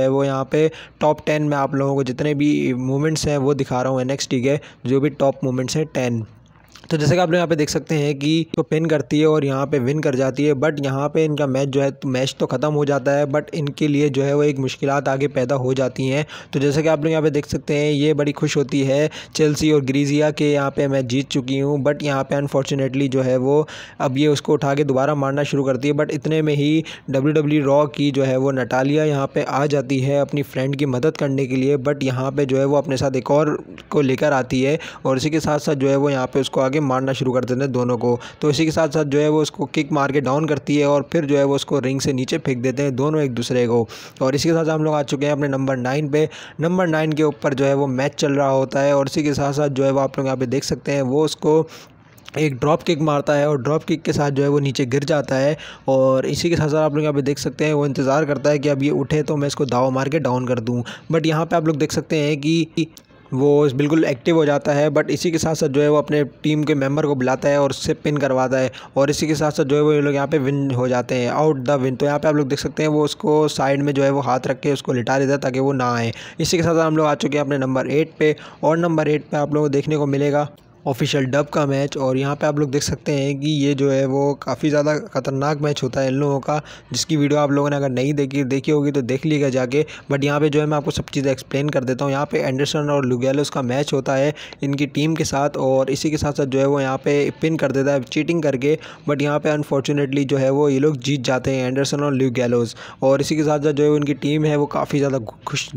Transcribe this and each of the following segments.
है वो यहाँ पे टॉप टेन में आप लोगों को जितने भी मूवमेंट्स हैं वो दिखा रहा हूँ एन के जो भी टॉप मूवमेंट्स हैं टेन तो जैसे कि आप लोग यहाँ पे देख सकते हैं कि तो पिन करती है और यहाँ पे विन कर जाती है बट यहाँ पे इनका मैच जो है मैच तो ख़त्म हो जाता है बट इनके लिए जो है वो एक मुश्किल आगे पैदा हो जाती हैं तो जैसे कि आप लोग यहाँ पे देख सकते हैं ये बड़ी खुश होती है चेल्सी और ग्रीजिया के यहाँ पर मैं जीत चुकी हूँ बट यहाँ पर अनफॉर्चुनेटली जो है वो अब ये उसको उठा के दोबारा मारना शुरू करती है बट इतने में ही डब्ल्यू रॉ e की जो है वो नटालिया यहाँ पर आ जाती है अपनी फ्रेंड की मदद करने के लिए बट यहाँ पर जो है वो अपने साथ एक और को लेकर आती है और इसी के साथ साथ जो है वो यहाँ पर उसको आगे के मारना शुरू कर देते हैं दोनों को तो इसी के साथ साथ जो है वो उसको किक मार के डाउन करती है और फिर जो है वो उसको रिंग से नीचे फेंक देते हैं दोनों एक दूसरे को और इसी के साथ हम लोग आ चुके हैं अपने नंबर नाइन पर नंबर नाइन के ऊपर जो है वो मैच चल रहा होता है और इसी के साथ साथ जो है वो आप लोग यहाँ पे देख सकते हैं वो उसको एक ड्रॉप किक मारता है और ड्रॉप किक के साथ जो है वो नीचे गिर जाता है और इसी के साथ साथ आप लोग यहाँ पे देख सकते हैं वो इंतज़ार करता है कि अब ये उठे तो मैं इसको दावा मार के डाउन कर दूँ बट यहाँ पे आप लोग देख सकते हैं कि वो बिल्कुल एक्टिव हो जाता है बट इसी के साथ साथ जो है वो अपने टीम के मेंबर को बुलाता है और उससे पिन करवाता है और इसी के साथ साथ जो है वो ये लोग यहाँ पे विन हो जाते हैं आउट द विन तो यहाँ पे आप लोग देख सकते हैं वो उसको साइड में जो है वो हाथ रख के उसको लिटा देता है ताकि वो ना आए इसी के साथ हम लोग आ चुके हैं अपने नंबर एट पर और नंबर एट पर आप लोगों को देखने को मिलेगा ऑफिशियल डब का मैच और यहाँ पे आप लोग देख सकते हैं कि ये जो है वो काफ़ी ज़्यादा खतरनाक मैच होता है इन लोगों का जिसकी वीडियो आप लोगों ने अगर नहीं देखी देखी होगी तो देख लीजिएगा जाके बट यहाँ पे जो है मैं आपको सब चीज़ें एक्सप्लेन कर देता हूँ यहाँ पे एंडरसन और लुगेलोस का मैच होता है इनकी टीम के साथ और इसी के साथ साथ जो है वो यहाँ पर पिन कर देता है चीटिंग करके बट यहाँ पर अनफॉर्चुनेटली जो है वो ये लोग जीत जाते हैं एंडरसन और लुगेलोस और इसी के साथ साथ जो है उनकी टीम है वो काफ़ी ज़्यादा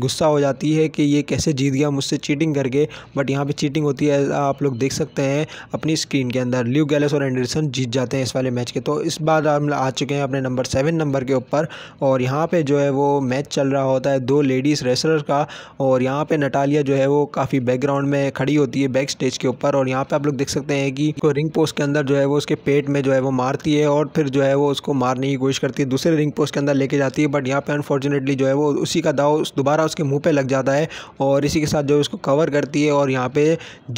गुस्सा हो जाती है कि ये कैसे जीत गया मुझसे चीटिंग करके बट यहाँ पर चीटिंग होती है आप लोग देख सकते हैं अपनी स्क्रीन के अंदर ल्यू गैलस और एंडरसन जीत जाते हैं इस वाले मैच के तो इस बार हम आ चुके हैं अपने नंबर सेवन नंबर के ऊपर और यहाँ पर जो है वो मैच चल रहा होता है दो लेडीज़ रेसलर का और यहाँ पर नटालिया जो है वो काफ़ी बैकग्राउंड में खड़ी होती है बैक स्टेज के ऊपर और यहाँ पर आप लोग देख सकते हैं कि रिंग पोस्ट के अंदर जो है वो उसके पेट में जो है वो मारती है और फिर जो है वो उसको मारने की कोशिश करती है दूसरे रिंग पोस्ट के अंदर लेके जाती है बट यहाँ पे अनफॉर्चुनेटली जो है वो उसी का दाव दोबारा उसके मुंह पे लग जाता है और इसी के साथ जो है उसको कवर करती है और यहाँ पे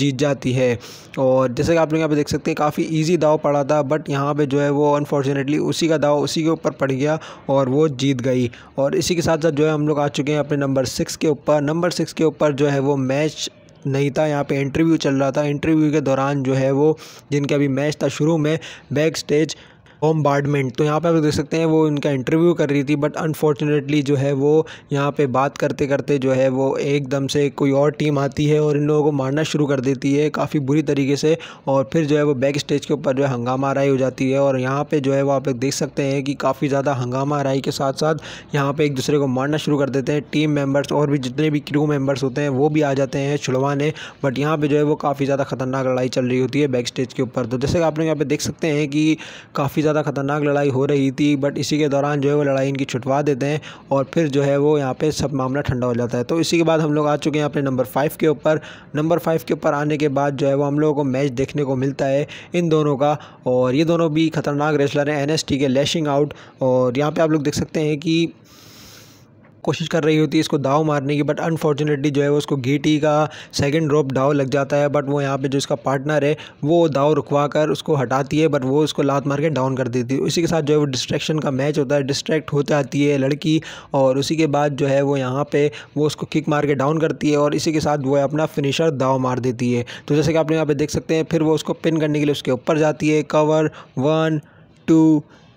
जीत जाती है और जैसे कि आप लोग यहाँ पे देख सकते हैं काफ़ी इजी दाव पड़ा था बट यहाँ पे जो है वो अनफॉर्चुनेटली उसी का दाव उसी के ऊपर पड़ गया और वो जीत गई और इसी के साथ साथ जो है हम लोग आ चुके हैं अपने नंबर सिक्स के ऊपर नंबर सिक्स के ऊपर जो है वो मैच नहीं था यहाँ पे इंटरव्यू चल रहा था इंटरव्यू के दौरान जो है वो जिनका अभी मैच था शुरू में बैक स्टेज बॉम्बार्डमेंट तो यहाँ पे आप देख सकते हैं वो इनका इंटरव्यू कर रही थी बट अनफॉर्चुनेटली जो है वो यहाँ पे बात करते करते जो है वो एकदम से कोई और टीम आती है और इन लोगों को मारना शुरू कर देती है काफ़ी बुरी तरीके से और फिर जो है वो बैक स्टेज के ऊपर जो है हंगामा आरई हो जाती है और यहाँ पर जो है वो आप देख सकते हैं कि काफ़ी ज़्यादा हंगामा आरई के साथ साथ यहाँ पर एक दूसरे को मारना शुरू कर देते हैं टीम मेम्बर्स और भी जितने भी क्रू मेम्बर्स होते हैं वो भी आ जाते हैं छुड़वाने बट यहाँ पर जो है वो काफ़ी ज़्यादा खतरनाक लड़ाई चल रही होती है बैक स्टेज के ऊपर तो जैसे आप लोग यहाँ पर देख सकते हैं कि काफ़ी ज़्यादा ख़तरनाक लड़ाई हो रही थी बट इसी के दौरान जो है वो लड़ाई इनकी छुटवा देते हैं और फिर जो है वो यहाँ पे सब मामला ठंडा हो जाता है तो इसी के बाद हम लोग आ चुके हैं अपने नंबर फाइव के ऊपर नंबर फाइव के ऊपर आने के बाद जो है वो हम लोगों को मैच देखने को मिलता है इन दोनों का और ये दोनों भी ख़तरनाक रेसलर हैं एन के लैशिंग आउट और यहाँ पर आप लोग देख सकते हैं कि कोशिश कर रही होती है इसको दाव मारने की बट अनफॉर्चुनेटली जो है वो उसको घीटी का सेकेंड ड्रॉप दाव लग जाता है बट वो यहाँ पे जो इसका पार्टनर है वो दाव रुकवा कर उसको हटाती है बट वो उसको लात मार के डाउन कर देती है उसी के साथ जो है वो डिस्ट्रैक्शन का मैच होता है डिस्ट्रैक्ट होते आती है लड़की और उसी के बाद जो है वो यहाँ पर वो उसको किक मार के डाउन करती है और इसी के साथ वो अपना फिनिशर दाव मार देती है तो जैसे कि आप यहाँ पर देख सकते हैं फिर वो उसको पिन करने के लिए उसके ऊपर जाती है कवर वन टू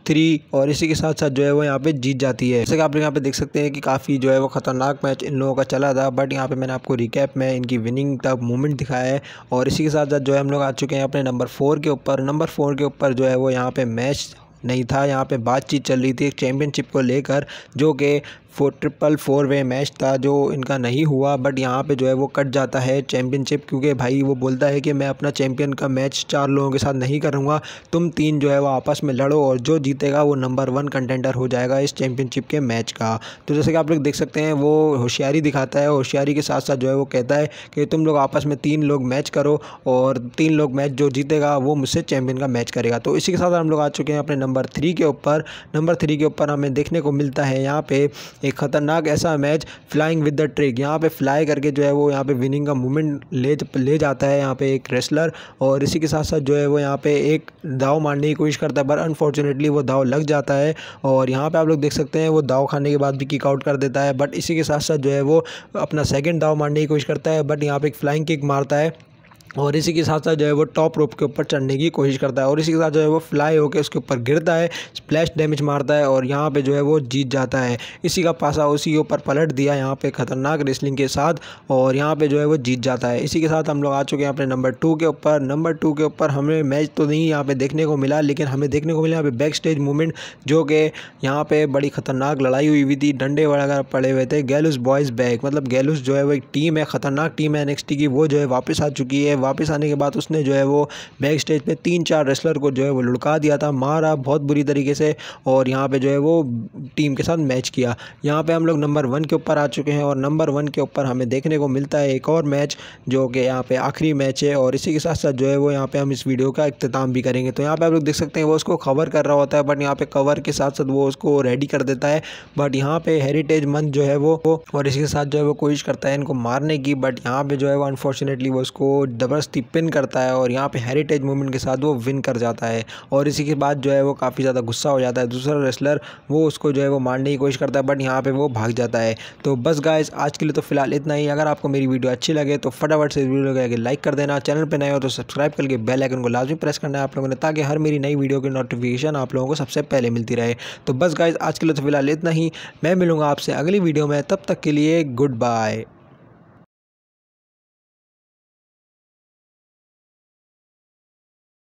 थ्री और इसी के साथ साथ जो है वो यहाँ पे जीत जाती है जैसे कि आप यहाँ पे देख सकते हैं कि काफ़ी जो है वो खतरनाक मैच इन लोगों का चला था बट यहाँ पे मैंने आपको रिकैप में इनकी विनिंग तक मूवमेंट दिखाया है और इसी के साथ साथ जो है हम लोग आ चुके हैं अपने नंबर फोर के ऊपर नंबर फोर के ऊपर जो है वो यहाँ पे मैच नहीं था यहाँ पे बातचीत चल रही थी चैम्पियनशिप को लेकर जो कि four triple four way match था जो इनका नहीं हुआ बट यहाँ पे जो है वो कट जाता है चैम्पियनशिप क्योंकि भाई वो बोलता है कि मैं अपना चैम्पियन का मैच चार लोगों के साथ नहीं करूँगा तुम तीन जो है वो आपस में लड़ो और जो जीतेगा वो नंबर वन कंटेंडर हो जाएगा इस चैम्पियनशिप के मैच का तो जैसे कि आप लोग देख सकते हैं वो होशियारी दिखाता है होशियारी के साथ साथ जो है वो कहता है कि तुम लोग आपस में तीन लोग मैच करो और तीन लोग मैच जो जीतेगा वो मुझसे चैम्पियन का मैच करेगा तो इसी के साथ हम लोग आ चुके हैं अपने नंबर थ्री के ऊपर नंबर थ्री के ऊपर हमें देखने को मिलता है यहाँ पर एक ख़तरनाक ऐसा match flying with the trick यहाँ पे फ्लाई करके जो है वो यहाँ पे विनिंग का मूवमेंट ले ले जाता है यहाँ पे एक रेसलर और इसी के साथ साथ जो है वो यहाँ पे एक दाव मारने की कोशिश करता है पर अनफॉर्चुनेटली वो दाव लग जाता है और यहाँ पर आप लोग देख सकते हैं वो दाव खाने के बाद भी किक आउट कर देता है बट इसी के साथ साथ जो है वो अपना सेकेंड दाव मारने की कोशिश करता है बट यहाँ पर एक फ्लाइंग किक मारता है और इसी के साथ साथ जो है वो टॉप रोप के ऊपर चढ़ने की कोशिश करता है और इसी के साथ जो है वो फ्लाई होकर उसके ऊपर गिरता है स्प्लैश डैमेज मारता है और यहाँ पे जो है वो जीत जाता है इसी का पासा उसी के ऊपर पलट दिया यहाँ पे ख़तरनाक रेसलिंग के साथ और यहाँ पे जो है वो जीत जाता है इसी के साथ हम लोग आ चुके हैं अपने नंबर टू के ऊपर नंबर टू के ऊपर हमें मैच तो नहीं यहाँ पर देखने को मिला लेकिन हमें देखने को मिला यहाँ पर बैक स्टेज मूवमेंट जो कि यहाँ पर बड़ी ख़तरनाक लड़ाई हुई हुई थी डंडे वगैरह पड़े हुए थे गैलुस बॉयज़ बैक मतलब गैलुस जो है वो एक टीम है ख़तरनाक टीम है एन की वो जो है वापस आ चुकी है वापस आने के बाद उसने जो है वो बैक स्टेज पर तीन चार रेसलर को जो है वो लुड़का दिया था मारा बहुत बुरी तरीके से और यहाँ पर जो है वो टीम के साथ मैच किया यहाँ पर हम लोग नंबर वन के ऊपर आ चुके हैं और नंबर वन के ऊपर हमें देखने को मिलता है एक और मैच जो कि यहाँ पे आखिरी मैच है और इसी के साथ साथ जो है वो यहाँ पे हम इस वीडियो का अख्ताम भी करेंगे तो यहाँ पे आप लोग देख सकते हैं वो उसको कवर कर रहा होता है बट यहाँ पे कवर के साथ साथ वो उसको रेडी कर देता है बट यहाँ पे हेरिटेज मंथ जो है वो और इसी के साथ जो है वो कोशिश करता है इनको मारने की बट यहाँ पे जो है वो अनफॉर्चुनेटली वो उसको दबा ज़बरदस्ती पिन करता है और यहाँ पे हेरिटेज मूवमेंट के साथ वो विन कर जाता है और इसी के बाद जो है वो काफ़ी ज़्यादा गुस्सा हो जाता है दूसरा रेसलर वो उसको जो है वो मारने की कोशिश करता है बट यहाँ पर वो भाग जाता है तो बस गाइज आज के लिए तो फिलहाल इतना ही अगर आपको मेरी वीडियो अच्छी लगे तो फटाफट से वीडियो लगे लाइक कर देना चैनल पर नए हो तो सब्सक्राइब करके बेल आइकन को लाजमी प्रेस करना है आप लोगों ने ताकि हर मेरी नई वीडियो की नोटिफिकेशन आप लोगों को सबसे पहले मिलती रहे तो बस गाइज आज के लिए तो फिलहाल इतना ही मैं मिलूंगा आपसे अगली वीडियो में तब तक के लिए गुड बाय